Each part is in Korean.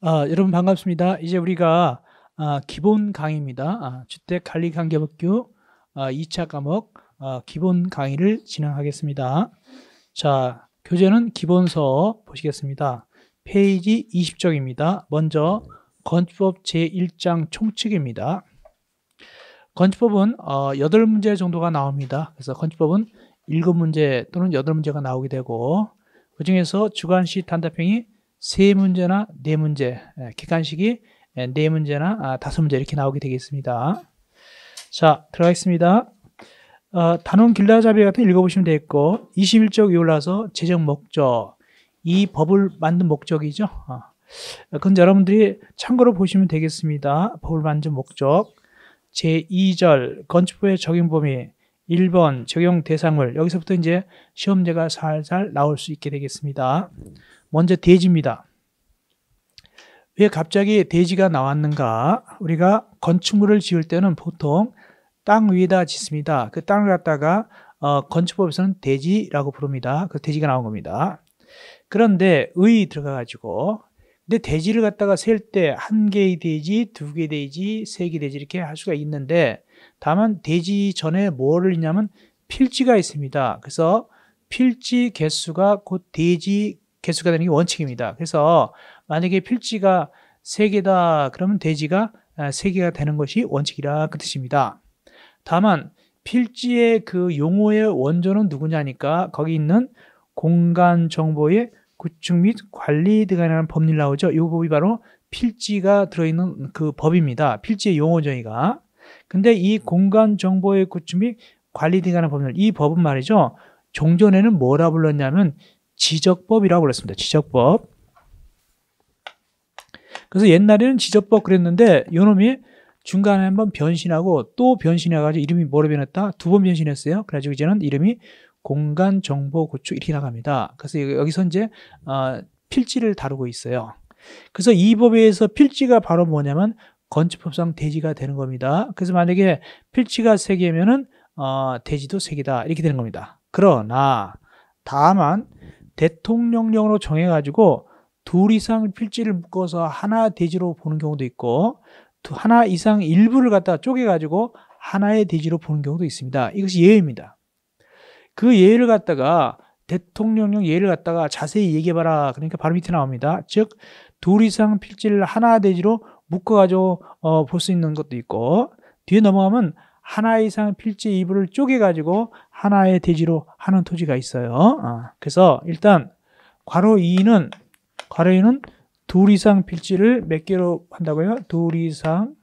아, 여러분 반갑습니다. 이제 우리가 아, 기본 강의입니다. 아, 주택 관리 관계법규 아, 2차 과목 아, 기본 강의를 진행하겠습니다. 자, 교재는 기본서 보시겠습니다. 페이지 20쪽입니다. 먼저 건축법 제1장 총칙입니다. 건축법은 어, 8문제 정도가 나옵니다. 그래서 건축법은 7문제 또는 8문제가 나오게 되고 그 중에서 주관식 단답형이 세 문제나 네 문제, 기간식이네 예, 예, 문제나 아, 다섯 문제 이렇게 나오게 되겠습니다. 자, 들어가겠습니다. 어, 단원 길라잡이 같은 읽어보시면 되겠고 21쪽이 올라서 재정 목적, 이 법을 만든 목적이죠. 어. 근데 여러분들이 참고로 보시면 되겠습니다. 법을 만든 목적 제2절 건축부의 적용 범위 1번 적용 대상을 여기서부터 이제 시험제가 살살 나올 수 있게 되겠습니다. 먼저 돼지입니다. 왜 갑자기 돼지가 나왔는가? 우리가 건축물을 지을 때는 보통 땅 위에다 짓습니다. 그 땅을 갖다가 어, 건축법에서는 돼지라고 부릅니다. 그 돼지가 나온 겁니다. 그런데 의 들어가가지고 근데 돼지를 갖다가 셀 때 한 개의 돼지, 두 개의 돼지, 세 개의 돼지 이렇게 할 수가 있는데 다만 돼지 전에 뭐를 있냐면 필지가 있습니다. 그래서 필지 개수가 곧 돼지 개수가 되는 게 원칙입니다. 그래서 만약에 필지가 3개다 그러면 돼지가 3개가 아, 되는 것이 원칙이라 그 뜻입니다. 다만 필지의 그 용어의 원조는 누구냐니까 거기 있는 공간 정보의 구축 및 관리 등에 법률 나오죠. 이 법이 바로 필지가 들어있는 그 법입니다. 필지의 용어정의가. 근데 이 공간 정보의 구축 및 관리 등에 관한 법률, 이 법은 말이죠. 종전에는 뭐라 불렀냐면 지적법이라고 그랬습니다. 지적법. 그래서 옛날에는 지적법 그랬는데 요놈이 중간에 한번 변신하고 또 변신해가지고 이름이 뭐로 변했다? 두 번 변신했어요. 그래가지고 이제는 이름이 공간 정보 구축 이렇게 나갑니다. 그래서 여기서 이제 어, 필지를 다루고 있어요. 그래서 이 법에 서 필지가 바로 뭐냐면 건축법상 대지가 되는 겁니다. 그래서 만약에 필지가 3개면은 어, 대지도 3개다 이렇게 되는 겁니다. 그러나 다만 대통령령으로 정해가지고 둘 이상 필지를 묶어서 하나 대지로 보는 경우도 있고 하나 이상 일부를 갖다가 쪼개가지고 하나의 대지로 보는 경우도 있습니다. 이것이 예외입니다. 그 예외를 갖다가 대통령령 예를 갖다가 자세히 얘기해봐라. 그러니까 바로 밑에 나옵니다. 즉, 둘 이상 필지를 하나 대지로 묶어가지고 어, 볼수 있는 것도 있고, 뒤에 넘어가면 하나 이상 필지 이불을 쪼개가지고 하나의 대지로 하는 토지가 있어요. 어, 그래서 일단 괄호 2는 괄호 2는 둘 이상 필지를 몇 개로 한다고요? 둘 이상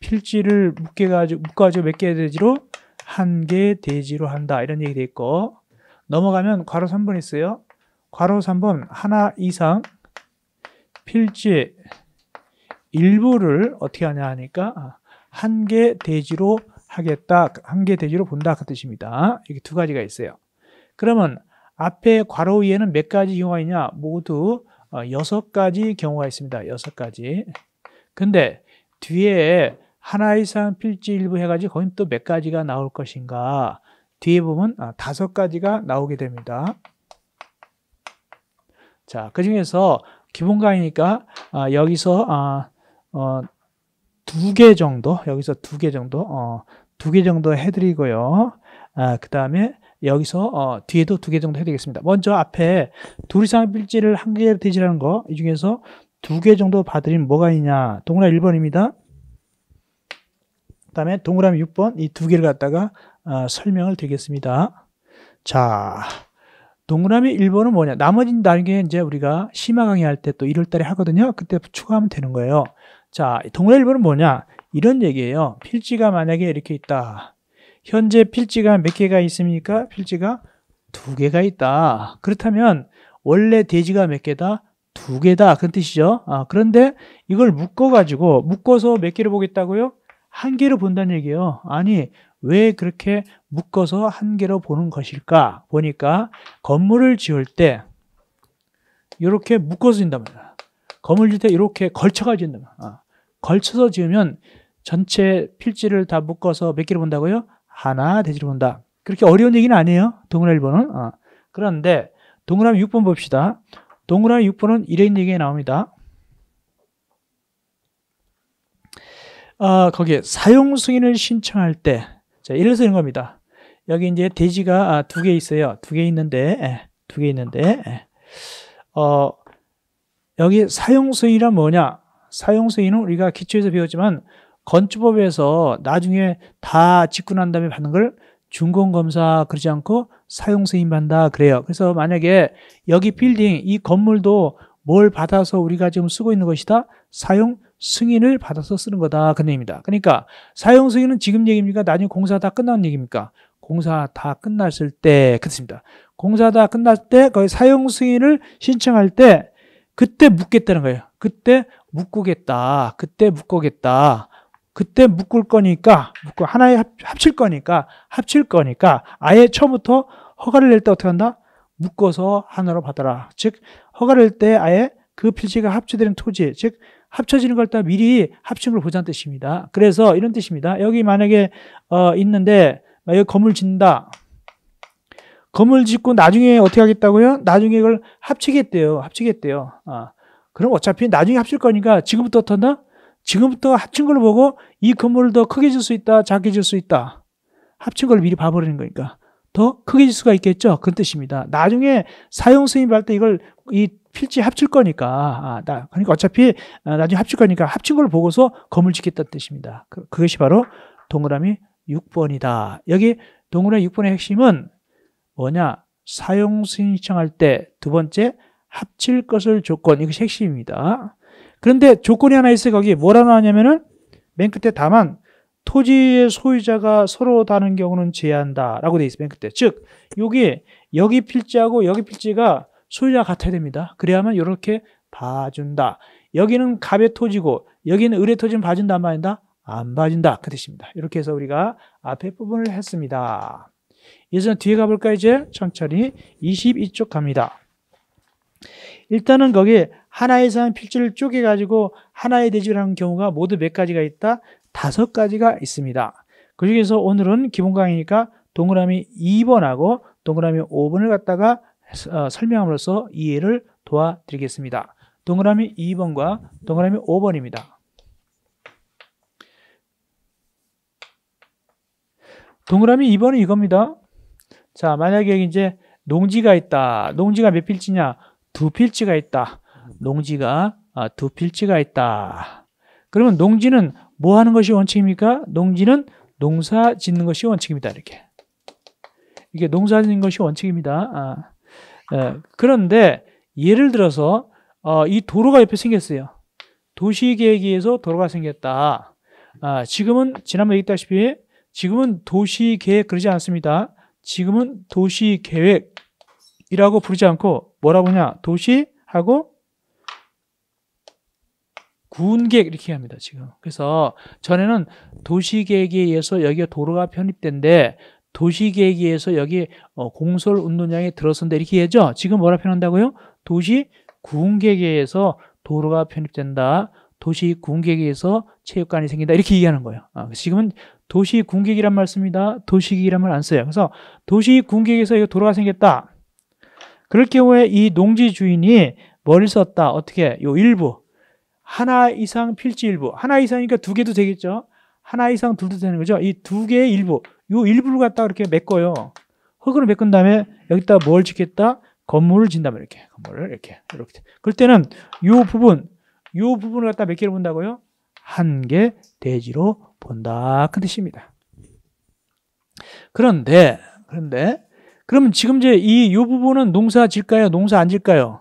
필지를 묶여가지고 묶어가지고 몇개 대지로 한 개 대지로 한다 이런 얘기 돼 있고 넘어가면 괄호 3번 있어요. 괄호 3번 하나 이상 필지 일부를 어떻게 하냐 하니까 한 개 대지로 하겠다 한 개대지로 본다 그 뜻입니다. 이게 두 가지가 있어요. 그러면 앞에 괄호 위에는 몇 가지 경우가 있냐? 모두 어, 여섯 가지 경우가 있습니다. 여섯 가지. 근데 뒤에 하나 이상 필지 일부 해가지고 거긴 또몇 가지가 나올 것인가? 뒤에 보면 아, 다섯 가지가 나오게 됩니다. 자, 그 중에서 기본 강의니까 아, 여기서 아, 어, 두개 정도, 여기서 두 개 정도, 어, 두개 정도 해드리고요. 아, 그 다음에 여기서 어, 뒤에도 두 개 정도 해드리겠습니다. 먼저 앞에 둘 이상 필지를 한 개로 대지라는 거, 이 중에서 두 개 정도 받으리면 뭐가 있냐. 동그라미 1번입니다. 그 다음에 동그라미 6번 이 두 개를 갖다가 어, 설명을 드리겠습니다. 자, 동그라미 1번은 뭐냐. 나머지 날개 이제 우리가 심화 강의할 때 또 1월 달에 하거든요. 그때 추가하면 되는 거예요. 자, 동그라미 1번은 뭐냐. 이런 얘기예요. 필지가 만약에 이렇게 있다. 현재 필지가 몇 개가 있습니까? 필지가 두 개가 있다. 그렇다면 원래 돼지가 몇 개다? 두 개다. 그런 뜻이죠. 아, 그런데 이걸 묶어가지고 묶어서 몇 개를 보겠다고요? 한 개로 본다는 얘기예요. 아니 왜 그렇게 묶어서 한 개로 보는 것일까? 보니까 건물을 지을 때 이렇게 묶어서 진단 말이야. 건물 지을 때 이렇게 걸쳐가지고 진단 말이야. 아, 걸쳐서 지으면 전체 필지를 다 묶어서 몇 개를 본다고요? 하나 돼지를 본다. 그렇게 어려운 얘기는 아니에요. 동그라미 1번은. 어. 그런데 동그라미 6번 봅시다. 동그라미 6번은 이런 얘기가 나옵니다. 어, 거기에 사용 승인을 신청할 때 자, 예를 들어서 이런 겁니다. 여기 이제 돼지가 아, 두개 있어요. 두 개 있는데 예, 두개 있는데 예. 어, 여기 사용 승인이란 뭐냐? 사용 승인은 우리가 기초에서 배웠지만 건축법에서 나중에 다 짓고 난 다음에 받는 걸 준공검사 그러지 않고 사용승인받는다 그래요. 그래서 만약에 여기 빌딩, 이 건물도 뭘 받아서 우리가 지금 쓰고 있는 것이다? 사용 승인을 받아서 쓰는 거다 그 내용입니다. 그러니까 사용 승인은 지금 얘기입니까? 나중에 공사 다 끝난 얘기입니까? 공사 다 끝났을 때 그렇습니다. 공사 다끝났을때 거의 사용 승인을 신청할 때 그때 묻겠다는 거예요. 그때 묶고겠다. 그때 묶고겠다. 그때 묶을 거니까, 묶고 하나에 합, 칠 거니까, 합칠 거니까, 아예 처음부터 허가를 낼 때 어떻게 한다? 묶어서 하나로 받아라. 즉, 허가를 낼 때 아예 그 필지가 합쳐되는 토지, 즉, 합쳐지는 걸 다 미리 합친 걸 보자는 뜻입니다. 그래서 이런 뜻입니다. 여기 만약에, 어, 있는데, 여기 건물 짓는다. 건물 짓고 나중에 어떻게 하겠다고요? 나중에 이걸 합치겠대요. 합치겠대요. 아, 그럼 어차피 나중에 합칠 거니까 지금부터 어떤다? 지금부터 합친 걸 보고 이 건물을 더 크게 질 수 있다, 작게 질 수 있다. 합친 걸 미리 봐버리는 거니까 더 크게 질 수가 있겠죠. 그 뜻입니다. 나중에 사용 승인 받을 때 이걸 이 필지 합칠 거니까 아, 나 그러니까 어차피 아, 나중에 합칠 거니까 합친 걸 보고서 건물 짓겠다는 뜻입니다. 그, 그것이 바로 동그라미 6번이다. 여기 동그라미 6번의 핵심은 뭐냐? 사용 승인 신청할 때 두 번째 합칠 것을 조건 이것이 핵심입니다. 그런데 조건이 하나 있어요. 거기 뭐라 고하냐면은맨 끝에 다만 토지의 소유자가 서로 다른 경우는 제한다라고 돼 있어요. 맨 끝에. 즉 여기 여기 필지하고 여기 필지가 소유자 같아야 됩니다. 그래야만 이렇게 봐준다. 여기는 갑의 토지고 여기는 을의 토지는 봐준다 안 봐준다? 안 봐준다 그 뜻입니다. 이렇게 해서 우리가 앞에 부분을 했습니다. 이제 뒤에 가볼까 이제 천천히 22쪽 갑니다. 일단은 거기 하나 의사상 필지를 쪼개가지고 하나의 대지를 하는 경우가 모두 몇 가지가 있다? 다섯 가지가 있습니다. 그 중에서 오늘은 기본 강의니까 동그라미 2번하고 동그라미 5번을 갖다가 어, 설명함으로써 이해를 도와드리겠습니다. 동그라미 2번과 동그라미 5번입니다. 동그라미 2번은 이겁니다. 자, 만약에 이제 농지가 있다. 농지가 몇 필지냐? 두 필지가 있다. 농지가 아, 두 필지가 있다. 그러면 농지는 뭐 하는 것이 원칙입니까? 농지는 농사 짓는 것이 원칙입니다. 이렇게. 이게 농사 짓는 것이 원칙입니다. 아. 예, 그런데 예를 들어서 어, 이 도로가 옆에 생겼어요. 도시계획에 의해서 도로가 생겼다. 아, 지금은 지난번에 얘기했다시피 지금은 도시계획 그러지 않습니다. 지금은 도시계획이라고 부르지 않고 뭐라고 하냐? 도시하고 군객 이렇게 합니다. 지금. 그래서 전에는 도시계획에 의해서 여기가 도로가 편입된데 도시계획에 의해서 여기 어, 공설 운동장에 들어선다 이렇게 얘기죠. 지금 뭐라 표현한다고요? 도시 군계획에 의해서 도로가 편입된다. 도시 군계획에 의해서 체육관이 생긴다. 이렇게 얘기하는 거예요. 아, 지금은 도시 군계획이란 말씀입니다도시계란말 안 써요. 그래서 도시 군계획에서 이거 도로가 생겼다. 그럴 경우에 이 농지 주인이 뭘 썼다. 어떻게? 요 일부. 하나 이상 필지 일부. 하나 이상이니까 두 개도 되겠죠? 하나 이상 둘도 되는 거죠? 이 두 개의 일부. 요 일부를 갖다가 이렇게 메꿔요. 흙으로 메꾼 다음에 여기다 뭘 짓겠다? 건물을 진다면 이렇게. 건물을 이렇게. 이렇게. 그럴 때는 요 부분, 요 부분을 갖다 몇 개를 본다고요? 한 개 대지로 본다. 그 뜻입니다. 그런데, 그런데, 그러면 지금 이제 이, 요 부분은 농사 질까요? 농사 안 질까요?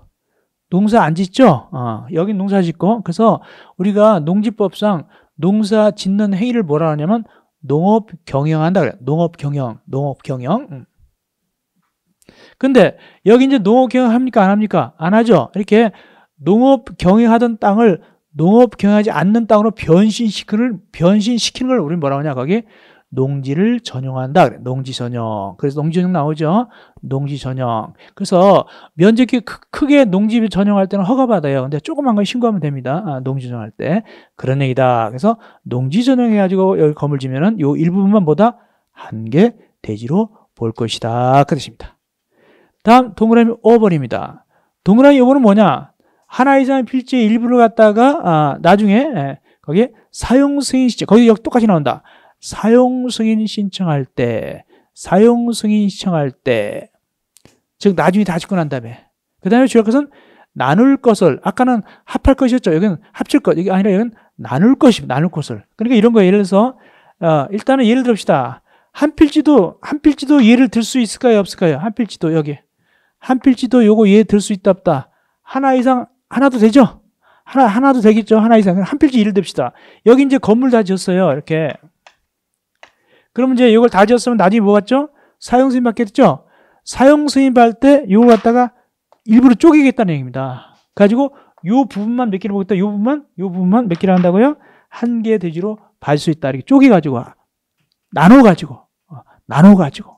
농사 안 짓죠? 어, 여긴 농사 짓고. 그래서 우리가 농지법상 농사 짓는 행위를 뭐라 하냐면 농업 경영한다 그래 농업 경영, 농업 경영. 음. 근데 여기 이제 농업 경영 합니까? 안 합니까? 안 하죠. 이렇게 농업 경영하던 땅을 농업 경영하지 않는 땅으로 변신시키는, 변신시키는 걸우리 뭐라 하냐, 거기? 농지를 전용한다. 그래. 농지 전용. 그래서 농지 전용 나오죠. 농지 전용. 그래서 면적이 크게 농지 전용할 때는 허가받아요. 근데 조그만 걸 신고하면 됩니다. 아, 농지 전용할 때. 그런 얘기다. 그래서 농지 전용해가지고 여기 건물 지면은 요 일부분만 보다 한 개 대지로 볼 것이다. 그 뜻입니다. 다음 동그라미 5번입니다. 동그라미 5번은 뭐냐? 하나 이상의 필지의 일부를 갖다가 아, 나중에 에, 예, 거기에 사용 승인 시점 거기 역 똑같이 나온다. 사용 승인 신청할 때, 사용 승인 신청할 때, 즉 나중에 다 짓고 난 다음에, 그 다음에 주할 것은 나눌 것을, 아까는 합할 것이었죠. 여기는 합칠 것, 이게 아니라 여기는 나눌 것이니 나눌 것을. 그러니까 이런 거 예를 들어서, 어, 일단은 예를 들읍시다. 한 필지도, 한 필지도 예를 들 수 있을까요? 없을까요? 한 필지도 여기. 한 필지도 요거 예 들 수 있다 없다. 하나 이상, 하나도 되죠? 하나, 하나도 되겠죠? 하나 이상. 한 필지 예를 듭시다. 여기 이제 건물 다 지었어요. 이렇게. 그러면 이제 이걸 다 지었으면 나중에 뭐 같죠? 사형수임 받겠죠? 사형수임 받을 때 이걸 갖다가 일부러 쪼개겠다는 얘기입니다. 가지고 이 부분만 몇 개를 보겠다. 이 부분만, 요 부분만 몇 개를 한다고요? 한 개의 돼지로 발수 있다. 이렇게 쪼개가지고, 어, 나눠가지고, 어, 나눠가지고.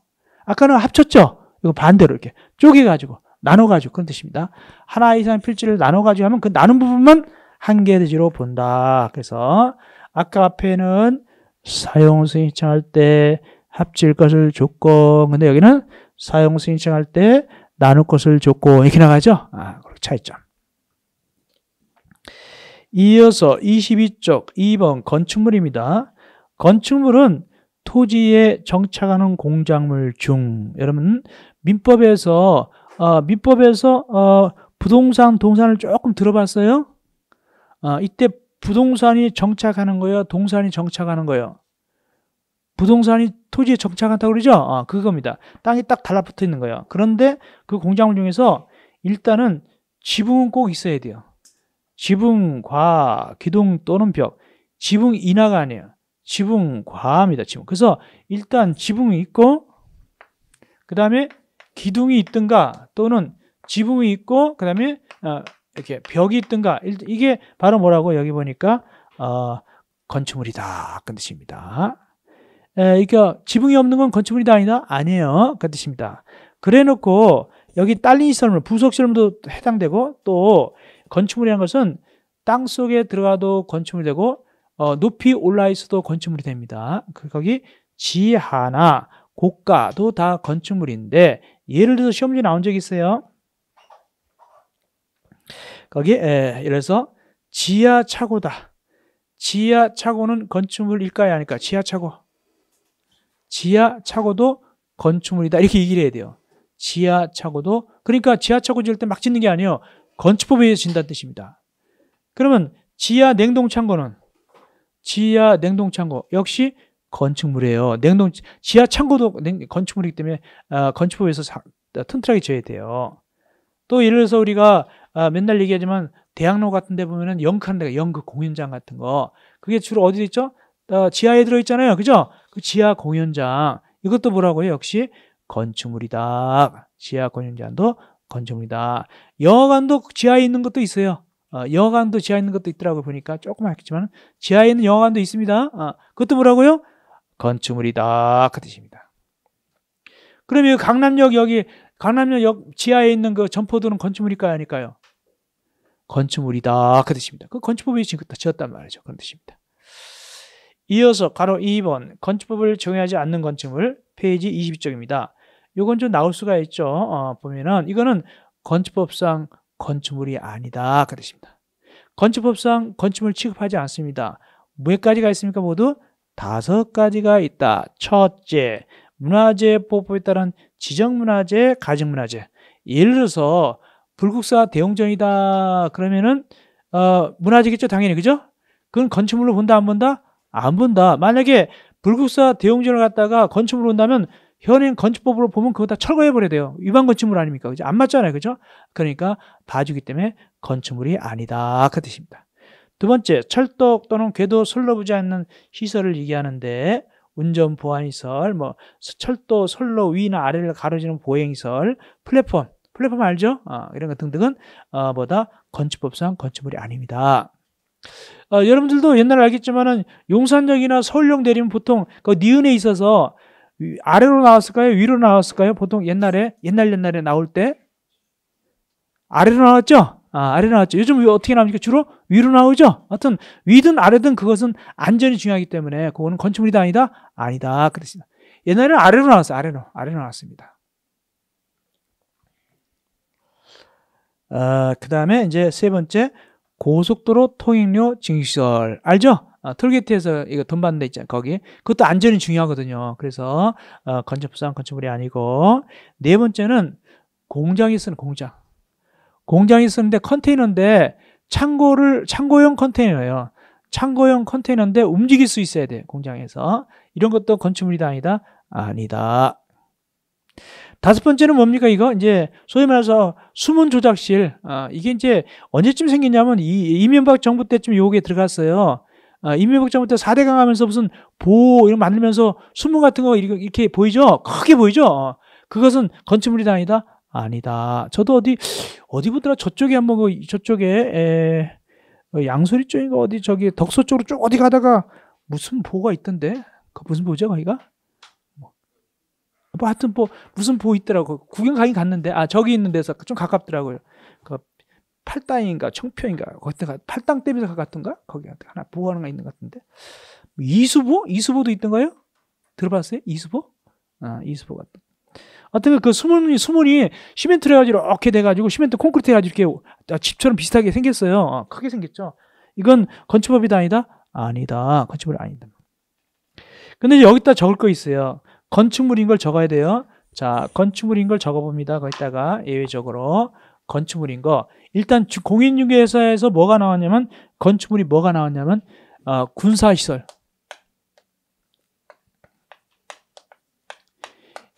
아까는 합쳤죠? 이거 반대로 이렇게 쪼개가지고, 나눠가지고. 그런 뜻입니다. 하나 이상 필지를 나눠가지고 하면 그 나눈 부분만 한 개의 돼지로 본다. 그래서 아까 앞에는 사용신청할 때 합칠 것을 줬고 근데 여기는 사용신청할 때 나눌 것을 줬고 이렇게 나가죠? 아, 그렇 차이점. 이어서 22쪽 2번 건축물입니다. 건축물은 토지에 정착하는 공작물 중 여러분 민법에서 어, 민법에서 어, 부동산 동산을 조금 들어봤어요? 어, 이때 부동산이 정착하는 거예요? 동산이 정착하는 거예요? 부동산이 토지에 정착한다고 그러죠? 아, 그겁니다. 땅이 딱 달라붙어 있는 거예요. 그런데 그 공장 중에서 일단은 지붕은 꼭 있어야 돼요. 지붕과 기둥 또는 벽. 지붕 인하가 아니에요. 지붕 과합니다. 지붕. 그래서 일단 지붕이 있고 그 다음에 기둥이 있든가 또는 지붕이 있고 그 다음에 어, 이렇게 벽이 있든가 이게 바로 뭐라고 여기 보니까 어, 건축물이다 그 뜻입니다. 에, 그러 지붕이 없는 건 건축물이 다 아니다? 아니에요. 그 뜻입니다. 그래놓고 여기 딸린 시설물, 부속시설물도 해당되고 또 건축물이라는 것은 땅 속에 들어가도 건축물이 되고 어, 높이 올라 있어도 건축물이 됩니다. 그, 거기 지하나 고가도 다 건축물인데 예를 들어서 시험지 나온 적 있어요. 거기 에, 이래서 예, 지하 차고다. 지하 차고는 건축물일까요? 아닐까? 지하 차고. 지하 차고도 건축물이다. 이렇게 얘기를 해야 돼요. 지하 차고도 그러니까 지하 차고 지을 때 막 짓는 게 아니에요. 건축법에 의해서 진다는 뜻입니다. 그러면 지하 냉동 창고는 지하 냉동 창고 역시 건축물이에요. 냉동 지하 창고도 건축물이기 때문에 어, 아, 건축법에서 튼튼하게 지어야 돼요. 또 예를 들어서 우리가 아, 맨날 얘기하지만 대학로 같은 데 보면은 영크한 데가 연극 공연장 같은 거 그게 주로 어디 있죠? 어, 지하에 들어있잖아요. 그죠? 그 지하 공연장 이것도 뭐라고 해요? 역시 건축물이다. 지하 공연장도 건축물이다. 영화관도 지하에 있는 것도 있어요. 어, 영화관도 지하에 있는 것도 있더라고요. 보니까 조금 아쉽지만 지하에 있는 영화관도 있습니다. 어, 그것도 뭐라고요? 건축물이다. 그 뜻입니다. 그러면 강남역 여기 강남역 지하에 있는 그점포들은 건축물일까요? 아닐까요? 건축물이다. 그 뜻입니다. 그 건축법이 지금 다 지었단 말이죠. 그런 뜻입니다. 이어서 가로 2번 건축법을 정의하지 않는 건축물 페이지 22쪽입니다. 이건좀 나올 수가 있죠. 어, 보면은 이거는 건축법상 건축물이 아니다. 그 뜻입니다. 건축법상 건축물 취급하지 않습니다. 몇 가지가 있습니까? 모두 다섯 가지가 있다. 첫째, 문화재보호법에 따른 지정문화재, 가정문화재. 예를 들어서 불국사 대웅전이다 그러면은 어, 문화재겠죠 당연히 그죠? 그건 건축물로 본다 안 본다? 안 본다. 만약에 불국사 대웅전을 갖다가 건축물로 본다면 현행 건축법으로 보면 그거 다 철거해 버려야 돼요. 위반 건축물 아닙니까? 그죠? 안 맞잖아요. 그죠? 그러니까 봐주기 때문에 건축물이 아니다. 그 뜻입니다. 두 번째, 철도 또는 궤도 설러보지 않는 시설을 얘기하는데 운전 보안시설, 뭐 철도 선로 위나 아래를 가로지는 보행시설, 플랫폼, 플랫폼 알죠? 어, 이런 것 등등은 어, 뭐다 건축법상 건축물이 아닙니다. 어, 여러분들도 옛날 알겠지만은 용산역이나 서울역 내리면 보통 그 니은에 있어서 위, 아래로 나왔을까요? 위로 나왔을까요? 보통 옛날에 옛날 옛날에 나올 때 아래로 나왔죠? 아, 아래로 나왔죠. 요즘 어떻게 나옵니까? 주로 위로 나오죠. 하여튼 위든 아래든 그것은 안전이 중요하기 때문에 그거는 건축물이다 아니다? 아니다. 그랬습니다. 옛날에는 아래로 나왔어요. 아래로. 아래로 나왔습니다. 어, 아, 그 다음에 이제 세 번째 고속도로 통행료 증시설 알죠? 어, 톨게이트에서 이거 돈 받는 데 있잖아요. 거기 그것도 안전이 중요하거든요. 그래서 어, 건축부상 건축물이 아니고 네 번째는 공장이 쓰는 공장 공장이 있었는데 컨테이너인데 창고를 창고형 컨테이너예요. 창고형 컨테이너인데 움직일 수 있어야 돼 공장에서 이런 것도 건축물이다 아니다 아니다. 다섯 번째는 뭡니까 이거 이제 소위 말해서 수문 조작실 아, 이게 이제 언제쯤 생기냐면 이 이명박 정부 때쯤 요게 들어갔어요. 아, 이명박 정부 때 4대강 하면서 무슨 보호 이런 만들면서 수문 같은 거 이렇게, 이렇게 보이죠? 크게 보이죠? 어, 그것은 건축물이 다니다? 아 아니다. 저도 어디 어디 보더라 저쪽에 한번 그 저쪽에 에, 어, 양소리 쪽인가 어디 저기 덕소 쪽으로 쭉 어디 가다가 무슨 보가 있던데 그 무슨 보죠 거기가? 뭐. 뭐 하여튼 뭐 무슨 보 있더라고 그 구경 가긴 갔는데 아 저기 있는 데서 좀 가깝더라고요. 그 팔당인가 청표인가 거기다가 팔당 댐에서 가깝던가 거기 하나 보하는거 있는 것 같은데 이수보 이수보도 있던가요? 들어봤어요 이수보? 아 이수보 같은. 하여튼 그 수문이, 수문이 시멘트로 해가지고 이렇게 돼가지고 시멘트 콘크리트 해가지고 이렇게 집처럼 아, 비슷하게 생겼어요. 아, 크게 생겼죠. 이건 건축법이다 아니다? 아니다. 건축물 아니다. 근데 여기다 적을 거 있어요. 건축물인 걸 적어야 돼요. 자, 건축물인 걸 적어봅니다. 거기다가 예외적으로 건축물인 거. 일단 공인중개사에서 뭐가 나왔냐면 건축물이 뭐가 나왔냐면 어, 군사시설,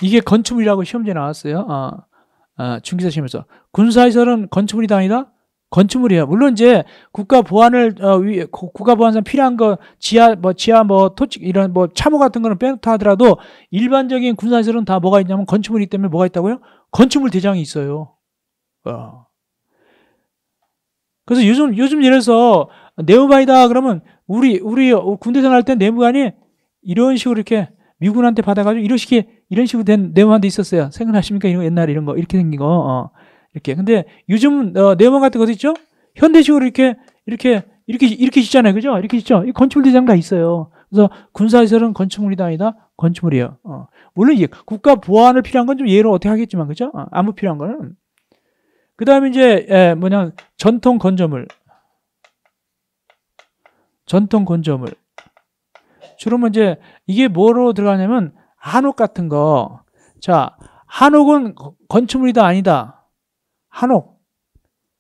이게 건축물이라고 시험에 나왔어요. 아, 아, 중기사 시험에서. 군사시설은 건축물이 아니다? 건축물이에요. 물론 이제 국가 보안을 어, 위, 국가 보안상 필요한 거 지하 뭐 지하 뭐 토지 이런 뭐 참호 같은 거는 빼놓다 하더라도 일반적인 군사시설은 다 뭐가 있냐면 건축물이기 때문에 뭐가 있다고요? 건축물 대장이 있어요. 어. 그래서 요즘 요즘 예를 들어서 네오바이다 그러면 우리 우리 군대 생활할 때 내무관이 이런 식으로 이렇게 미군한테 받아가지고 이런 식의 이런 식으로 된 네모판도 있었어요. 생각나십니까? 이런 거, 옛날에 이런 거 이렇게 생긴 거 어, 이렇게. 근데 요즘 어, 네모 같은 것도 있죠. 현대식으로 이렇게 이렇게 이렇게 이렇게 짓잖아요, 그죠? 이렇게 짓죠. 이 건축물 대장 인다 있어요. 그래서 군사시설은 건축물이 다 아니다. 건축물이에요. 어. 물론 이제 국가 보안을 필요한 건 좀 예로 어떻게 하겠지만, 그죠? 어, 아무 필요한 거는. 그 다음에 이제 예, 뭐냐 전통 건조물 전통 건조물 주로 뭐 이제 이게 뭐로 들어가냐면 한옥 같은 거. 자, 한옥은 건축물이다 아니다. 한옥.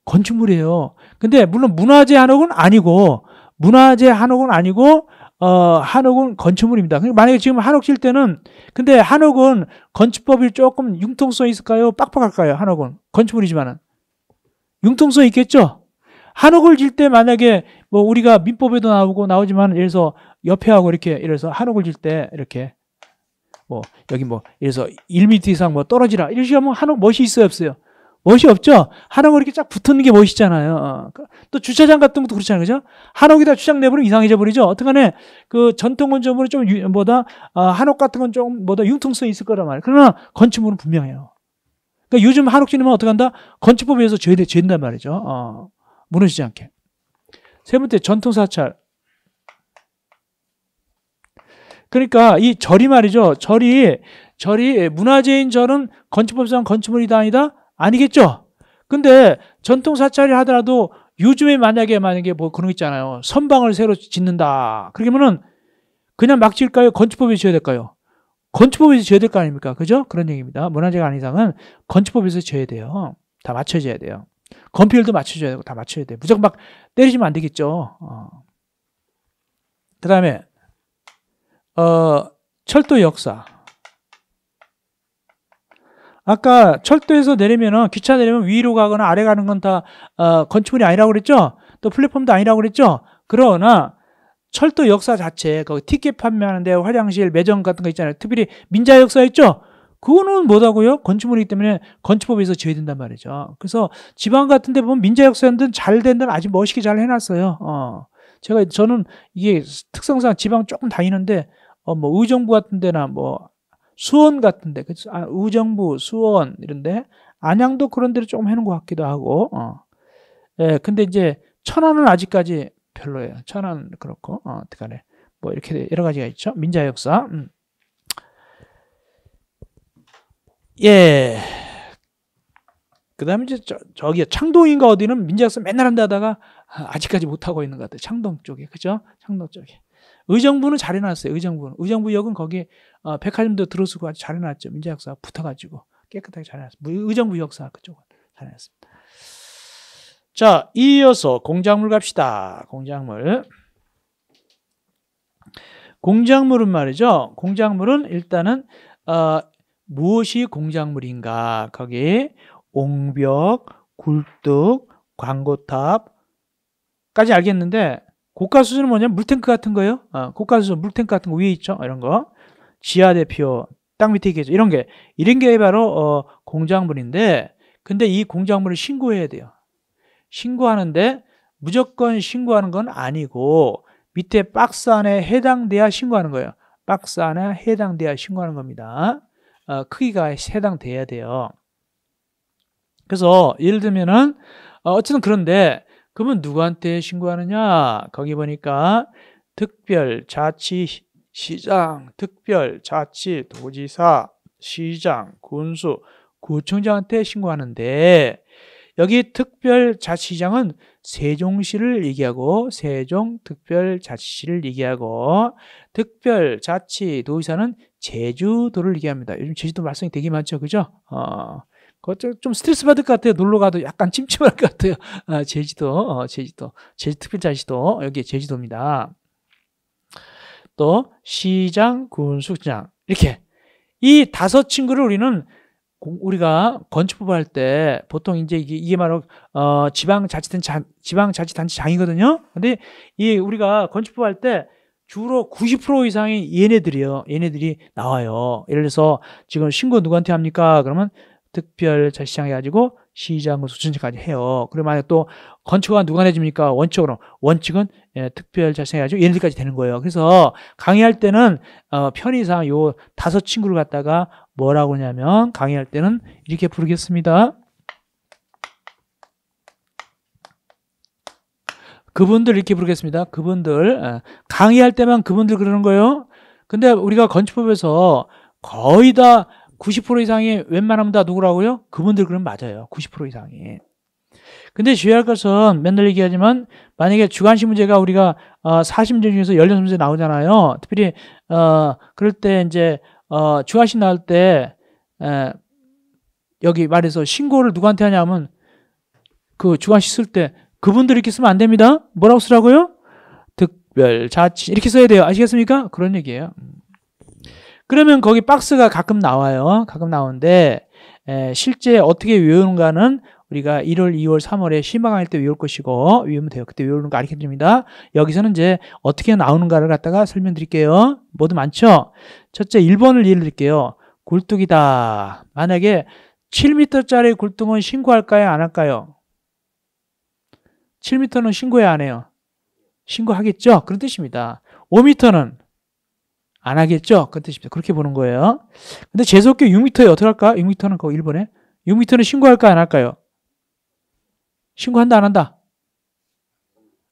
건축물이에요. 근데 물론 문화재 한옥은 아니고 문화재 한옥은 아니고 어, 한옥은 건축물입니다. 만약에 지금 한옥 칠 때는 근데 한옥은 건축법이 조금 융통성 있을까요? 빡빡할까요? 한옥은 건축물이지만은 융통성 있겠죠. 한옥을 질 때 만약에 뭐 우리가 민법에도 나오고 나오지만 예를 들어서 옆에하고 이렇게 예를 들어서 한옥을 질 때 이렇게 뭐 여기 뭐 그래서 1미터 이상 뭐 떨어지라 이러시면 한옥 멋이 있어요 없어요? 멋이 없죠. 한옥을 이렇게 쫙 붙는 게 멋있잖아요. 어, 그 또 주차장 같은 것도 그렇잖아요. 그죠? 한옥이다 주차장 내버리면 이상해져 버리죠. 어떡하네. 그 전통 건축물은 좀, 유, 뭐다, 아, 한옥 같은 건 좀, 뭐다, 융통성이 있을 거란 말이에요. 그러나 건축물은 분명해요. 그러니까 요즘 한옥 지내면 어떡한다? 건축법에 의해서 죄, 죄인단 말이죠. 어, 무너지지 않게. 세 번째, 전통 사찰. 그러니까 이 절이 말이죠. 절이 절이 문화재인 절은 건축법상 건축물이 다 아니다 아니겠죠. 근데 전통 사찰을 하더라도 요즘에 만약에 만약에 뭐 그런 거 있잖아요. 선방을 새로 짓는다. 그러면은 그냥 막 지을까요? 건축법에 지어야 될까요? 건축법에서 지어야 될 거 아닙니까? 그죠? 그런 얘기입니다. 문화재가 아닌 이상은 건축법에서 지어야 돼요. 다 맞춰져야 돼요. 건필도 맞춰져야 되고 다 맞춰야 돼요. 무조건 막 때리시면 안 되겠죠. 어. 그 다음에 어, 철도 역사. 아까 철도에서 내리면은 기차 내리면 위로 가거나 아래 가는 건 다 어, 건축물이 아니라고 그랬죠? 또 플랫폼도 아니라고 그랬죠? 그러나 철도 역사 자체 거기 그 티켓 판매하는데 화장실 매점 같은 거 있잖아요. 특별히 민자 역사 있죠? 그거는 뭐다고요? 건축물이기 때문에 건축법에서 지어야 된단 말이죠. 그래서 지방 같은 데 보면 민자 역사는 잘된 데는 아주 멋있게 잘 해놨어요. 어. 제가 저는 이게 특성상 지방 조금 다니는데 어, 뭐 의정부 같은 데나 뭐 수원 같은 데, 그치? 아, 의정부, 수원 이런데 안양도 그런 데를 조금 해놓은 것 같기도 하고, 어. 예, 근데 이제 천안은 아직까지 별로예요. 천안 그렇고, 어, 어떡하네. 뭐 이렇게 여러 가지가 있죠. 민자 역사. 음. 예. 그 다음에 이제 저, 저기 창동인가 어디는 민자 역사 맨날 한다 하다가 아, 아직까지 못하고 있는 것 같아요. 창동 쪽에, 그죠? 창동 쪽에. 의정부는 잘 해놨어요. 의정부는. 의정부역은 거기에 어, 백화점도 들어서고 아주 잘 해놨죠. 민자역사가 붙어가지고 깨끗하게 잘 해놨습니다. 의정부역사 그쪽은 잘 해놨습니다. 자, 이어서 공작물 갑시다. 공작물. 공작물은 말이죠. 공작물은 일단은 어, 무엇이 공작물인가? 거기에 옹벽, 굴뚝, 광고탑까지 알겠는데 고가 수준은 뭐냐? 물탱크 같은 거예요. 아, 고가 수준 물탱크 같은 거 위에 있죠. 아, 이런 거. 지하 대표 땅 밑에 있겠죠. 이런 게 이런 게 바로 어, 공작물인데 근데 이 공작물을 신고해야 돼요. 신고하는데 무조건 신고하는 건 아니고 밑에 박스 안에 해당돼야 신고하는 거예요. 박스 안에 해당돼야 신고하는 겁니다. 어, 크기가 해당돼야 돼요. 그래서 예를 들면은 어, 어쨌든 그런데 그러면 누구한테 신고하느냐? 거기 보니까 특별자치시장, 특별자치도지사, 시장, 군수, 구청장한테 신고하는데 여기 특별자치시장은 세종시를 얘기하고 세종특별자치시를 얘기하고 특별자치도의사는 제주도를 얘기합니다. 요즘 제주도 말썽이 되게 많죠. 그죠? 어, 그좀 스트레스 받을 것 같아요. 놀러 가도 약간 찜찜할 것 같아요. 아, 제주도, 어, 제주도, 제주 특별자치도 여기 제주도입니다. 또 시장, 군수장 이렇게 이 다섯 친구를 우리는 우리가 건축법 할때 보통 이제 이게, 바로 어, 지방자치단체 지방자치단체장이거든요. 근데 이 우리가 건축법 할때 주로 90% 이상이 얘네들이요. 얘네들이 나와요. 예를 들어서 지금 신고 누구한테 합니까? 그러면 특별 시장해가지고 시장을 수준까지 해요. 그리고 만약 또건축가 누가 내줍니까? 원칙으로 원칙은 예, 특별 자생해가지고 얘네들까지 되는 거예요. 그래서 강의할 때는 어, 편의상 요 다섯 친구를 갖다가 뭐라고 하냐면 강의할 때는 이렇게 부르겠습니다. 그분들 이렇게 부르겠습니다. 그분들 예, 강의할 때만 그분들 그러는 거예요. 근데 우리가 건축법에서 거의 다90% 이상이 웬만하면 다 누구라고요? 그분들 그럼 맞아요. 90% 이상이. 근데 주의할 것은 맨날 얘기하지만 만약에 주관식 문제가 우리가 어, 40문제 중에서 16문제 나오잖아요. 특별히 어, 그럴 때 이제 어, 주관식 나올 때 에, 여기 말해서 신고를 누구한테 하냐면 그 주관식 쓸 때 그분들 이렇게 쓰면 안 됩니다. 뭐라고 쓰라고요? 특별자치 이렇게 써야 돼요. 아시겠습니까? 그런 얘기예요. 음. 그러면 거기 박스가 가끔 나와요. 가끔 나오는데 에, 예, 실제 어떻게 외우는가는 우리가 1월, 2월, 3월에 심화강의 때 외울 것이고 외우면 돼요. 그때 외우는 거 가르쳐 드립니다. 여기서는 이제 어떻게 나오는가를 갖다가 설명드릴게요. 뭐든 많죠? 첫째 1번을 예를 들게요. 굴뚝이다. 만약에 7m짜리 굴뚝은 신고할까요? 안 할까요? 7m는 신고해야 안 해요. 신고하겠죠? 그런 뜻입니다. 5m는 안 하겠죠? 그 뜻입니다. 그렇게 보는 거예요. 근데 재수없게 6m에 어떻게 할까? 6m는 거 1번에. 6m는 신고할까? 안 할까요? 신고한다? 안 한다?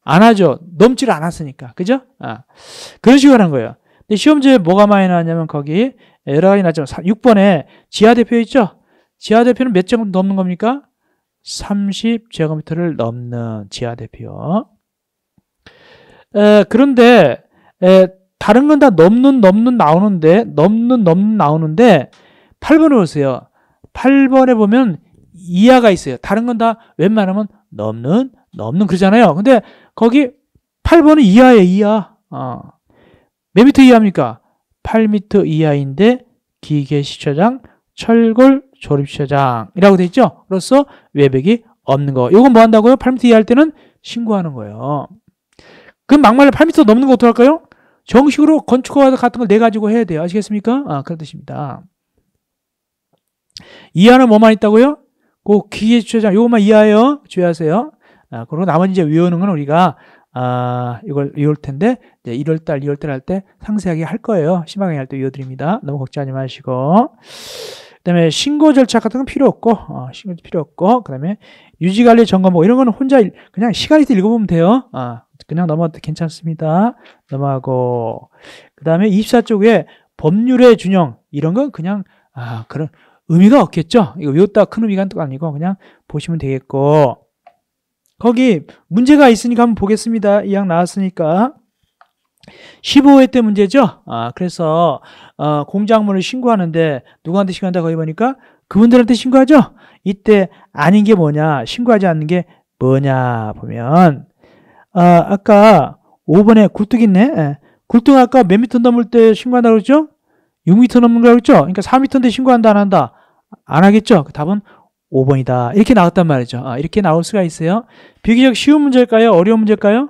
안 하죠. 넘지 않았으니까. 그죠? 아. 그런 식으로 하는 거예요. 근데 시험지에 뭐가 많이 나왔냐면 거기 에러가 나지만 6번에 지하대표 있죠? 지하대표는 몇제 넘는 겁니까? 30제곱미터를 넘는 지하대표. 에, 그런데 에, 다른 건 다 넘는 넘는 나오는데 넘는 넘는 나오는데 8번을 보세요. 8번에 보면 이하가 있어요. 다른 건 다 웬만하면 넘는 넘는 그러잖아요. 근데 거기 8번은 이하예요. 이하. 어. 몇 미터 이하입니까? 8미터 이하인데 기계시초장 철골 조립시장이라고 되어 있죠. 그래서 외벽이 없는 거. 이건 뭐 한다고요? 8미터 이하일 때는 신고하는 거예요. 그럼 막말로 8미터 넘는 거 어떡할까요? 정식으로 건축허가 같은 걸내 가지고 해야 돼요. 아시겠습니까? 아, 그런 뜻입니다. 이하는 뭐만 있다고요? 꼭 기계 주차장 요것만 이하요 주의하세요. 아, 그리고 나머지 이제 위원은 우리가 아, 이걸 이럴 텐데 이제 1월 달, 2월 달할 때 상세하게 할 거예요. 심하게 할때 이어드립니다. 너무 걱정하지 마시고. 그다음에 신고 절차 같은 건 필요 없고 어, 신고 필요 없고 그다음에 유지 관리 점검 뭐 이런 거는 혼자 그냥 시간 있을 읽어보면 돼요. 아, 그냥 넘어도 가 괜찮습니다. 넘어가고 그 다음에 24쪽에 법률의 준용 이런 건 그냥 아 그런 의미가 없겠죠. 이거 외웠다 큰 의미가 아니고 그냥 보시면 되겠고 거기 문제가 있으니까 한번 보겠습니다. 이왕 나왔으니까 15회 때 문제죠. 아, 그래서 어, 공작물을 신고하는데 누구한테 신고한다 거기 보니까 그분들한테 신고하죠. 이때 아닌 게 뭐냐, 신고하지 않는 게 뭐냐 보면 아, 아까 5번에 굴뚝 있네. 예. 굴뚝 아까 몇 미터 넘을 때 신고한다고 그랬죠? 6미터 넘는 거라고 그랬죠? 그러니까 4미터인데 신고한다 안 한다? 안 하겠죠? 그 답은 5번이다. 이렇게 나왔단 말이죠. 아, 이렇게 나올 수가 있어요. 비교적 쉬운 문제일까요? 어려운 문제일까요?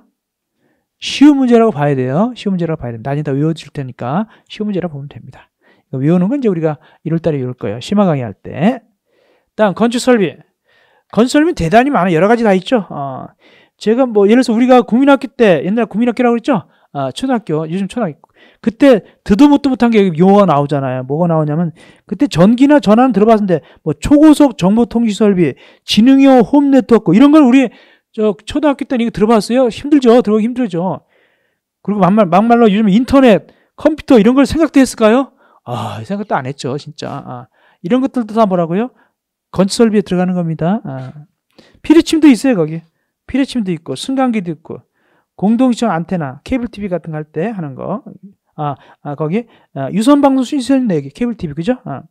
쉬운 문제라고 봐야 돼요. 쉬운 문제라고 봐야 됩니다. 난이다외워질 테니까 쉬운 문제라고 보면 됩니다. 외우는 건 이제 우리가 1월달에 외울 거예요. 심화 강의할 때. 다음 건축 설비. 건설비 대단히 많아 여러 가지 다 있죠. 어, 제가 뭐 예를 들어서 우리가 국민학교 때 옛날 국민학교라고 그랬죠? 아, 초등학교, 요즘 초등학교. 그때 드도 못도 못한 게 용어가 나오잖아요. 뭐가 나오냐면 그때 전기나 전화는 들어봤는데 뭐 초고속 정보통신 설비, 지능형 홈 네트워크 이런 걸 우리 저 초등학교 때는 이거 들어봤어요. 힘들죠. 들어가기 힘들죠. 그리고 막말 막말로 요즘 인터넷, 컴퓨터 이런 걸 생각도 했을까요? 아, 생각도 안 했죠, 진짜. 아, 이런 것들도 다 뭐라고요? 건축 설비에 들어가는 겁니다. 아. 피리침도 있어요, 거기. 피레침도 있고 승강기도 있고 공동시청 안테나 케이블 TV 같은 거 할 때 하는 거. 아, 아 거기 아, 유선 방송 신설 내기 케이블 TV 그죠? 아.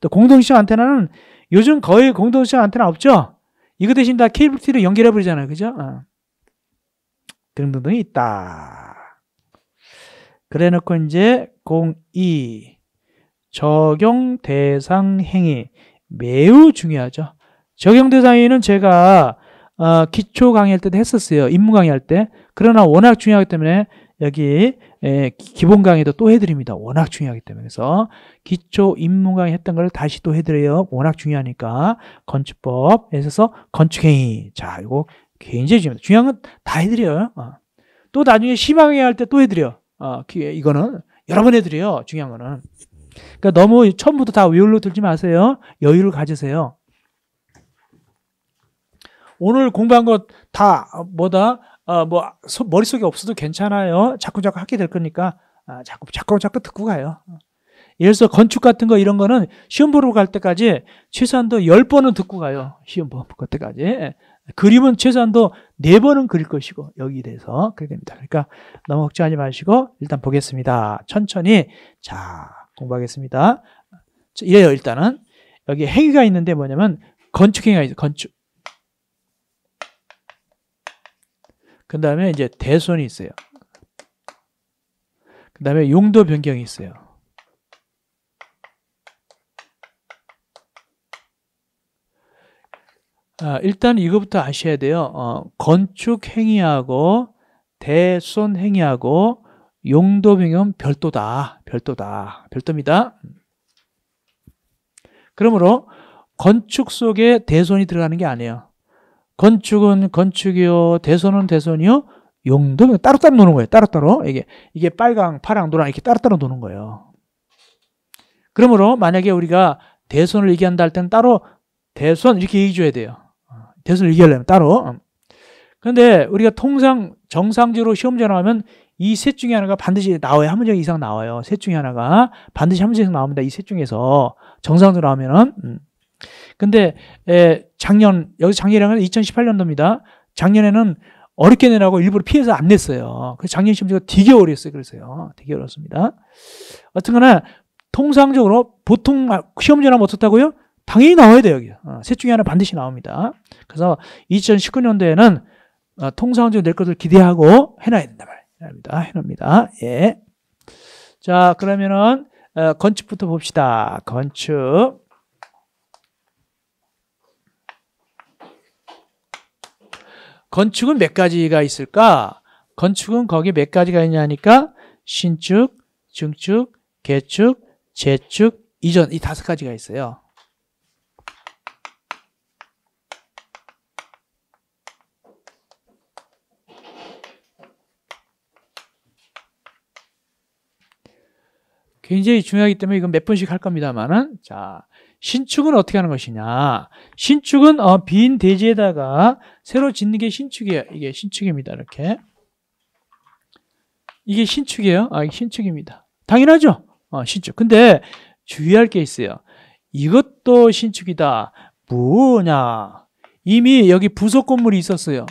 또 공동시청 안테나는 요즘 거의 공동시청 안테나 없죠? 이거 대신 다 케이블 TV로 연결해 버리잖아요. 그죠? 아. 등등등이 있다. 그래 놓고 이제 02 적용 대상 행위 매우 중요하죠. 적용 대상에는 제가 어, 기초 강의할 때도 했었어요. 입문 강의할 때. 그러나 워낙 중요하기 때문에 여기 에, 예, 기본 강의도 또 해드립니다. 워낙 중요하기 때문에. 그래서 기초 입문 강의 했던 걸 다시 또 해드려요. 워낙 중요하니까. 건축법에 있어서 건축행위. 자, 이거 굉장히 중요합니다. 중요한 건 다 해드려요. 어. 또 나중에 심하의할 때 또 해드려. 어, 이거는 여러 번 해드려요. 중요한 거는. 그러니까 너무 처음부터 다 외울로 들지 마세요. 여유를 가지세요. 오늘 공부한 것 다 뭐다 어, 뭐 머릿속에 없어도 괜찮아요. 자꾸자꾸 하게 될 거니까 아, 자꾸 자꾸 자꾸 듣고 가요. 예를 들어 건축 같은 거 이런 거는 시험 보러 갈 때까지 최소한도 10번은 듣고 가요. 시험 보러 때까지. 예. 그림은 최소한도 4번은 그릴 것이고 여기 대해서 그렇게 됩니다. 그러니까 너무 걱정하지 마시고 일단 보겠습니다. 천천히 자 공부하겠습니다. 이래요 일단은. 여기 행위가 있는데 뭐냐면 건축 행위가 있어요. 건축. 그 다음에 이제 대손이 있어요. 그 다음에 용도 변경이 있어요. 아, 일단 이거부터 아셔야 돼요. 어, 건축 행위하고 대손 행위하고 용도 변경 별도다. 별도다. 별도입니다. 그러므로 건축 속에 대손이 들어가는 게 아니에요. 건축은 건축이요, 대선은 대선이요, 용도 따로따로 노는 거예요. 따로따로. 이게, 이게 빨강, 파랑, 노랑 이렇게 따로따로 노는 거예요. 그러므로 만약에 우리가 대선을 얘기한다 할 때는 따로 대선 이렇게 얘기해줘야 돼요. 대선을 얘기하려면 따로. 그런데 우리가 통상 정상적으로 시험제 나오면 이 셋 중에 하나가 반드시 나와요. 한 문제 이상 나와요. 셋 중에 하나가 반드시 한 문제 이상 나옵니다. 이 셋 중에서 정상적으로 나오면은 음. 근데 에, 작년 여기 작년이라는 건 2018년도입니다. 작년에는 어렵게 내라고 일부러 피해서 안 냈어요. 그 작년 시험 지가 되게 어려웠어요. 그래서요. 되게 어렵습니다. 어쨌거나 통상적으로 보통 시험 지나못 썼다고요? 당연히 나와야 돼요. 여기. 어, 셋 중에 하나 반드시 나옵니다. 그래서 2019년도에는 어, 통상적으로 낼 것을 기대하고 해놔야 된다 말입니다. 해놓습니다. 예. 자, 그러면은 어, 건축부터 봅시다. 건축. 건축은 몇 가지가 있을까? 건축은 거기 몇 가지가 있냐니까 신축, 증축, 개축, 재축, 이전 이 다섯 가지가 있어요. 굉장히 중요하기 때문에 이건 몇 번씩 할 겁니다만은 자 신축은 어떻게 하는 것이냐? 신축은 어, 빈 대지에다가 새로 짓는 게 신축이에요. 이게 신축입니다. 이렇게 이게 신축이에요. 아, 이게 신축입니다. 당연하죠. 어, 신축. 근데 주의할 게 있어요. 이것도 신축이다. 뭐냐? 이미 여기 부속 건물이 있었어요.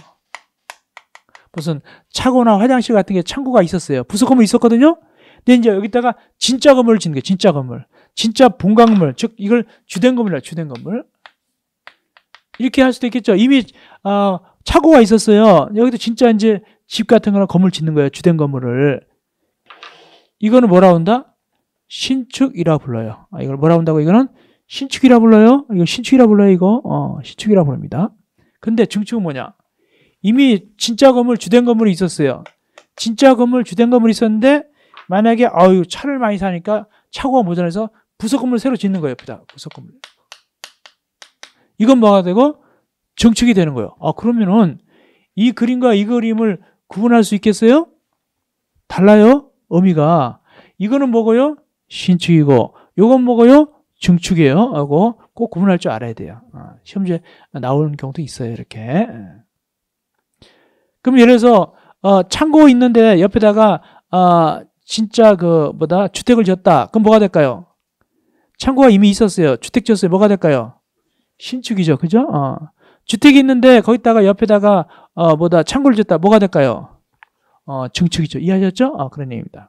무슨 차고나 화장실 같은 게 창고가 있었어요. 부속 건물 있었거든요. 근데 이제 여기다가 진짜 건물을 짓는 게 진짜 건물. 진짜 본광물, 즉 이걸 주된 건물이라 주된 건물 이렇게 할 수도 있겠죠. 이미 어, 착오가 있었어요. 여기도 진짜 이제 집 같은 거나 건물 짓는 거예요. 주된 건물을 이거는 뭐라 한다? 신축이라 불러요. 아, 이걸 뭐라 한다고 이거는 신축이라 불러요. 이거 신축이라 불러요. 이거 어, 신축이라 부릅니다. 근데 중축은 뭐냐? 이미 진짜 건물, 주된 건물이 있었어요. 진짜 건물, 주된 건물이 있었는데 만약에 아유 차를 많이 사니까 차고가 모자라서 부서 건물 새로 짓는 거예요. 부다 부서 건물. 이건 뭐가 되고 정축이 되는 거예요. 아 그러면은 이 그림과 이 그림을 구분할 수 있겠어요? 달라요. 의미가 이거는 뭐고요? 신축이고 요건 뭐고요? 증축이에요. 하고 꼭 구분할 줄 알아야 돼요. 아, 시험지에 나오는 경우도 있어요. 이렇게. 예. 그럼 예를 들어서 어, 창고 있는데 옆에다가 아, 진짜 그 뭐다 주택을 지었다. 그럼 뭐가 될까요? 창고가 이미 있었어요. 주택 지었어요. 뭐가 될까요? 신축이죠. 그죠? 어. 주택이 있는데 거기다가 옆에다가 어, 뭐다 창고를 짓다 뭐가 될까요? 어, 증축이죠. 이해하셨죠? 어, 그런 얘기입니다.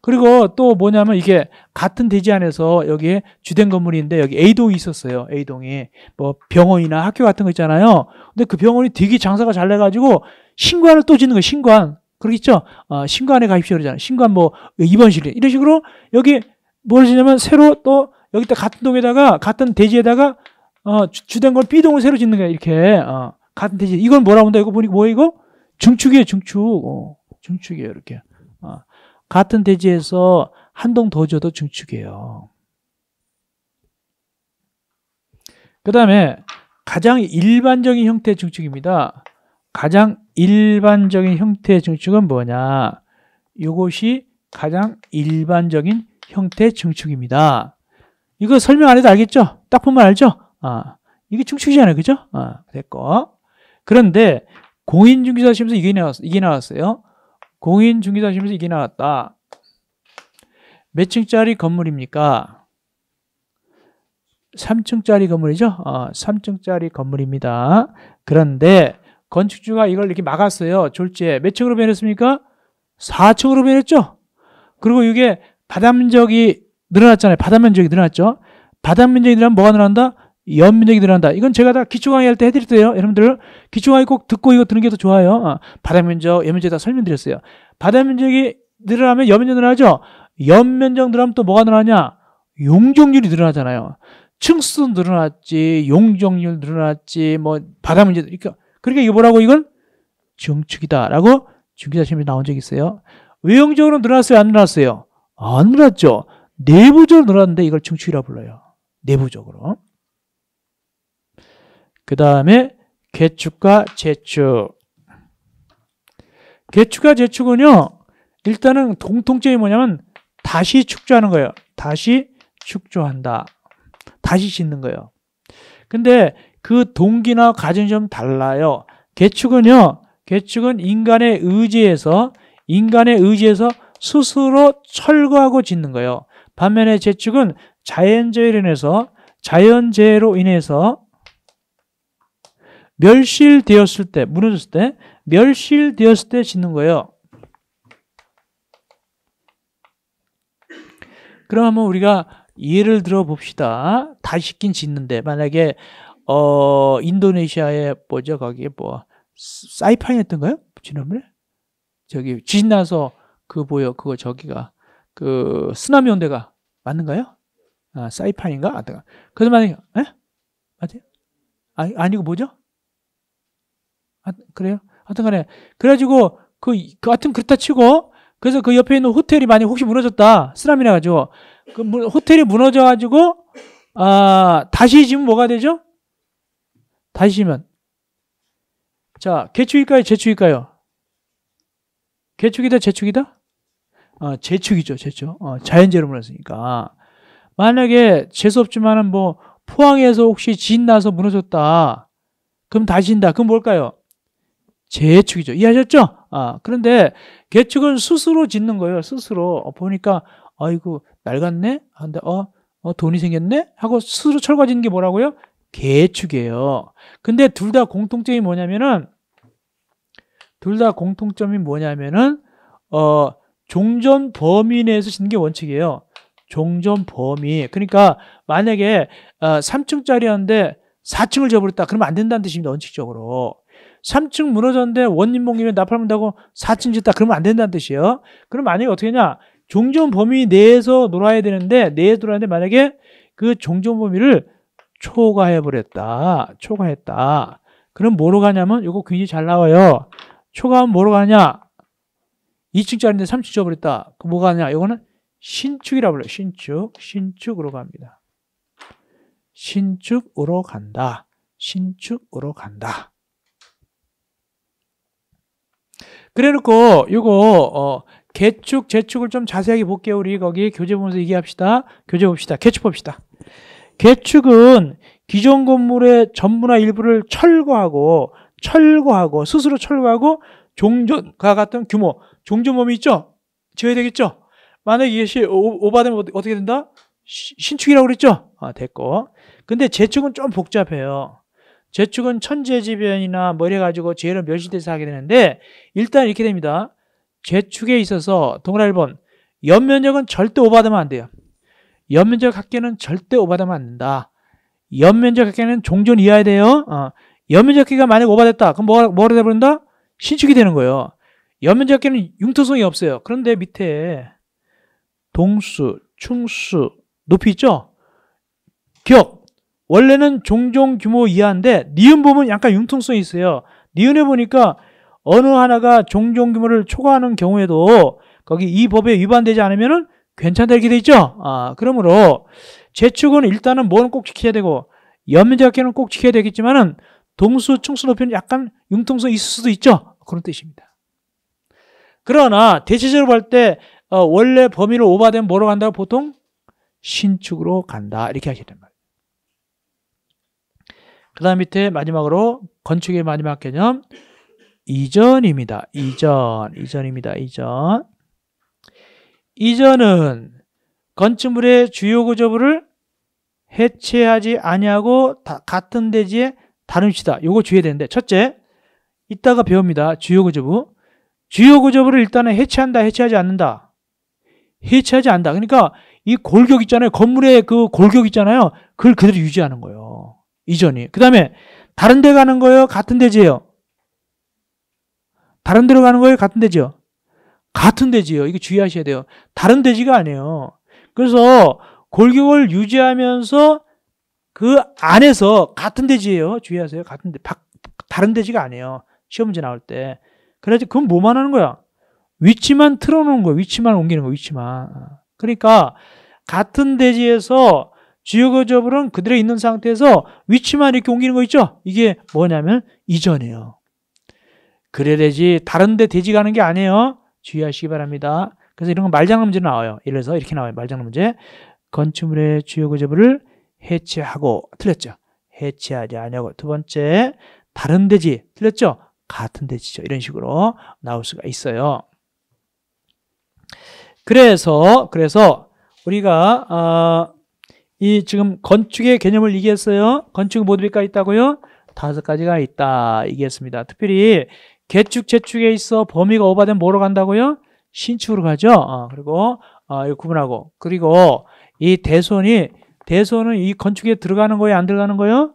그리고 또 뭐냐면 이게 같은 대지 안에서 여기에 주된 건물인데 여기 A동이 있었어요. A동이 뭐 병원이나 학교 같은 거 있잖아요. 근데 그 병원이 되게 장사가 잘 돼가지고 신관을 또 짓는 거예요. 신관. 그러겠죠? 어, 신관에 가입시오 그러잖아요. 신관 뭐 입원실 이런 식으로 여기 뭘엇냐면 새로 또 여기다 같은 동에다가 같은 대지에다가 어, 주된 걸 B동을 새로 짓는 거야 이렇게 어, 같은 대지 이건 뭐라고 한다 이거 보니 까뭐 이거 중축이에요 중축 어, 중축이에요 이렇게 어, 같은 대지에서 한 동 더 줘도 중축이에요 그 다음에 가장 일반적인 형태의 중축입니다 가장 일반적인 형태의 중축은 뭐냐 이것이 가장 일반적인 형태 증축입니다. 이거 설명 안 해도 알겠죠? 딱 보면 알죠? 아, 이게 증축이잖아요. 그죠? 아, 됐고. 그런데 공인중개사 시험에서 이게, 나왔, 이게 나왔어요. 공인중개사 시험에서 이게 나왔다. 몇 층짜리 건물입니까? 3층짜리 건물이죠? 아, 어, 3층짜리 건물입니다. 그런데 건축주가 이걸 이렇게 막았어요. 졸지에. 몇 층으로 변했습니까? 4층으로 변했죠? 그리고 이게 바닷 면적이 늘어났잖아요. 바닷 면적이 늘어났죠. 바닷 면적이 늘어나면 뭐가 늘어난다? 연 면적이 늘어난다. 이건 제가 다 기초 강의 할때 해드릴 때요. 여러분들 기초 강의 꼭 듣고 이거 듣는 게 더 좋아요. 아, 바닷 면적, 연 면적 다 설명드렸어요. 바닷 면적이 늘어나면 연 면적 늘어나죠. 연 면적 늘어나면 또 뭐가 늘어나냐? 용적률이 늘어나잖아요. 층수 늘어났지, 용적률 늘어났지, 뭐바닷면적 그러니까 그러니까 이거 뭐라고 이걸 증축이다라고 중기자 시험에 나온 적이 있어요. 외형적으로 늘어났어요, 안 늘어났어요? 안 늘었죠. 내부적으로 늘었는데 이걸 증축이라 불러요. 내부적으로. 그 다음에 개축과 재축. 개축과 재축은요. 일단은 공통점이 뭐냐면 다시 축조하는 거예요. 다시 축조한다. 다시 짓는 거예요. 근데 그 동기나 가정이좀 달라요. 개축은요. 개축은 인간의 의지에서 인간의 의지에서 스스로 철거하고 짓는 거예요. 반면에 재축은 자연재해로 인해서 자연재해로 인해서 멸실되었을 때, 무너졌을 때, 멸실되었을 때 짓는 거예요. 그럼 한번 우리가 예를 들어 봅시다. 다시긴 짓는데, 만약에, 어, 인도네시아에 뭐죠, 거기 뭐, 사이판이었던가요? 지난번에? 저기, 지진 나서 그 보여 그거 저기가 그 쓰나미 온 데가 맞는가요? 아 사이판인가? 아, 그래서 만약에 에? 예? 맞아요? 아, 아니고 뭐죠? 아, 그래요? 하여튼 간에 그래가지고 그, 그 하여튼 그렇다 치고 그래서 그 옆에 있는 호텔이 만약 혹시 무너졌다 쓰나미 나가지고 그 무, 호텔이 무너져가지고 아 다시 지면 뭐가 되죠? 다시 지면 자 개축일까요? 재축일까요? 개축이다 재축이다? 어, 재축이죠, 재축. 어, 자연재료물 했으니까. 만약에 재수없지만은 뭐 포항에서 혹시 진 나서 무너졌다. 그럼 다 진다. 그럼 뭘까요? 재축이죠. 이해하셨죠? 아, 그런데 개축은 스스로 짓는 거예요. 스스로. 어, 보니까 아이고 낡았네? 근데 어, 어 돈이 생겼네? 하고 스스로 철거 짓는 게 뭐라고요? 개축이에요. 근데 둘 다 공통점이 뭐냐면은 둘 다 공통점이 뭐냐면은 어 종전 범위 내에서 짓는 게 원칙이에요. 종전 범위. 그러니까 만약에 3층짜리였는데 어, 4층을 지어버렸다. 그러면 안 된다는 뜻입니다. 원칙적으로. 3층 무너졌는데 원인목이면 나팔문다고 4층 짓다. 그러면 안 된다는 뜻이에요. 그럼 만약에 어떻게 하냐. 종전 범위 내에서 놀아야 되는데 내에서 놀아는데 만약에 그 종전 범위를 초과해버렸다. 초과했다. 그럼 뭐로 가냐면 이거 굉장히 잘 나와요. 초과하면 뭐로 가냐. 2층짜리인데 3층 줘버렸다. 그 뭐가 아니냐? 이거는 신축이라고 불러요. 신축, 신축으로 갑니다. 신축으로 간다. 신축으로 간다. 그래놓고 이거 어, 개축, 재축을 좀 자세하게 볼게요. 우리 거기 교재 보면서 얘기합시다. 교재 봅시다. 개축 봅시다. 개축은 기존 건물의 전부나 일부를 철거하고 철거하고 스스로 철거하고 종전과 같은 규모 종전 몸이 있죠? 지어야 되겠죠? 만약에 이것이 오바되면 어떻게 된다? 신축이라고 그랬죠? 아, 됐고. 근데 재축은 좀 복잡해요. 재축은 천재지변이나 뭐 이래가지고 재해를 멸실돼서 하게 되는데 일단 이렇게 됩니다. 재축에 있어서 동그라 1번 연면적은 절대 오바되면 안 돼요. 연면적 학계는 절대 오바되면 안 된다. 연면적 학계는 종전 이어야 돼요. 어. 연면적 학계가 만약 오바됐다. 그럼 뭐가, 뭐로 돼버린다? 신축이 되는 거예요. 연면적기는 융통성이 없어요. 그런데 밑에 동수, 충수, 높이 있죠? 기 원래는 종종 규모 이하인데 니은 보면 약간 융통성이 있어요. 니은에 보니까 어느 하나가 종종 규모를 초과하는 경우에도 거기 이 법에 위반되지 않으면 괜찮다 이렇게 돼 있죠? 아, 그러므로 재축은 일단은 뭐는 꼭 지켜야 되고 연면적기는 꼭 지켜야 되겠지만은 동수, 충수 높이는 약간 융통성이 있을 수도 있죠? 그런 뜻입니다. 그러나 대체적으로 볼때 어, 원래 범위를 오버되면 뭐로 간다고 보통 신축으로 간다 이렇게 하게 된말이에요 그 다음 밑에 마지막으로 건축의 마지막 개념 이전입니다. 이전, 이전입니다. 이전. 이전은 건축물의 주요 구조부를 해체하지 아니하고 같은 대지에 다른 시다. 요거 주의해야 되는데 첫째, 이따가 배웁니다. 주요 구조부 주요 구조물을 일단은 해체한다, 해체하지 않는다. 해체하지 않는다. 그러니까 이 골격 있잖아요. 건물의 그 골격 있잖아요. 그걸 그대로 유지하는 거예요. 이전이. 그 다음에 다른 데 가는 거예요? 같은 데지요? 예 다른 데로 가는 거예요? 같은 데지요? 같은 데지요. 이거 주의하셔야 돼요. 다른 데지가 아니에요. 그래서 골격을 유지하면서 그 안에서 같은 데지예요. 주의하세요. 같은 데, 바, 다른 데지가 아니에요. 시험 문제 나올 때. 그래야지 그건 뭐만 하는 거야? 위치만 틀어놓은 거야. 위치만 옮기는 거야. 위치만. 그러니까 같은 대지에서 지역어접은 그대로 있는 상태에서 위치만 이렇게 옮기는 거 있죠? 이게 뭐냐면 이전이에요. 그래야 되지. 다른 데 대지 가는 게 아니에요. 주의하시기 바랍니다. 그래서 이런 건 말장난 문제 나와요. 예를 들어서 이렇게 나와요. 말장난 문제. 건축물의 주요거조물을 해체하고 틀렸죠. 해체하지 아니하고 두 번째 다른 대지 틀렸죠. 같은 대지죠. 이런 식으로 나올 수가 있어요. 그래서 그래서 우리가 아, 이 지금 건축의 개념을 얘기했어요. 건축 모드비가 있다고요? 다섯 가지가 있다 얘기했습니다. 특별히 개축, 재축에 있어 범위가 오버되면 뭐로 간다고요? 신축으로 가죠. 아, 그리고 아, 이거 구분하고 그리고 이 대손이 대손은 이 건축에 들어가는 거예요? 안 들어가는 거예요?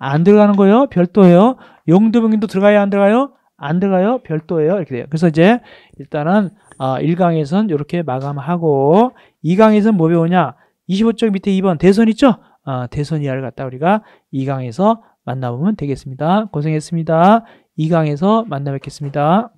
안 들어가는 거예요. 별도예요. 용도변경도 들어가요? 안 들어가요? 안 들어가요? 별도예요. 이렇게 돼요. 그래서 이제 일단은 1강에선 아, 이렇게 마감하고 2강에선 뭐 배우냐? 25쪽 밑에 2번 대선 있죠? 어, 대선 이하를 갖다 우리가 2강에서 만나보면 되겠습니다. 고생했습니다. 2강에서 만나 뵙겠습니다.